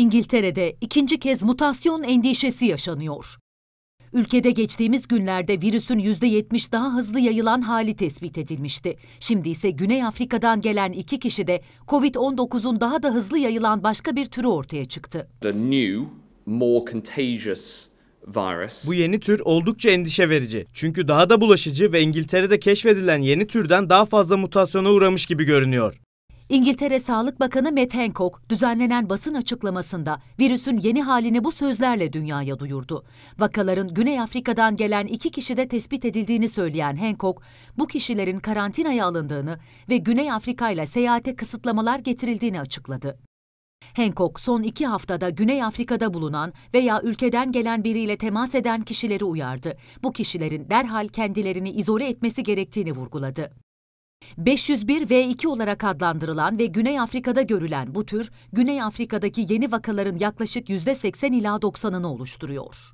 İngiltere'de ikinci kez mutasyon endişesi yaşanıyor. Ülkede geçtiğimiz günlerde virüsün %70 daha hızlı yayılan hali tespit edilmişti. Şimdi ise Güney Afrika'dan gelen iki kişi de COVID-19'un daha da hızlı yayılan başka bir türü ortaya çıktı. The new, more contagious virus. Bu yeni tür oldukça endişe verici. Çünkü daha da bulaşıcı ve İngiltere'de keşfedilen yeni türden daha fazla mutasyona uğramış gibi görünüyor. İngiltere Sağlık Bakanı Matt Hancock düzenlenen basın açıklamasında virüsün yeni halini bu sözlerle dünyaya duyurdu. Vakaların Güney Afrika'dan gelen iki kişide tespit edildiğini söyleyen Hancock, bu kişilerin karantinaya alındığını ve Güney Afrika ile seyahate kısıtlamalar getirildiğini açıkladı. Hancock son iki haftada Güney Afrika'da bulunan veya ülkeden gelen biriyle temas eden kişileri uyardı. Bu kişilerin derhal kendilerini izole etmesi gerektiğini vurguladı. 501 V2 olarak adlandırılan ve Güney Afrika'da görülen bu tür, Güney Afrika'daki yeni vakaların yaklaşık %80 ila %90'ını oluşturuyor.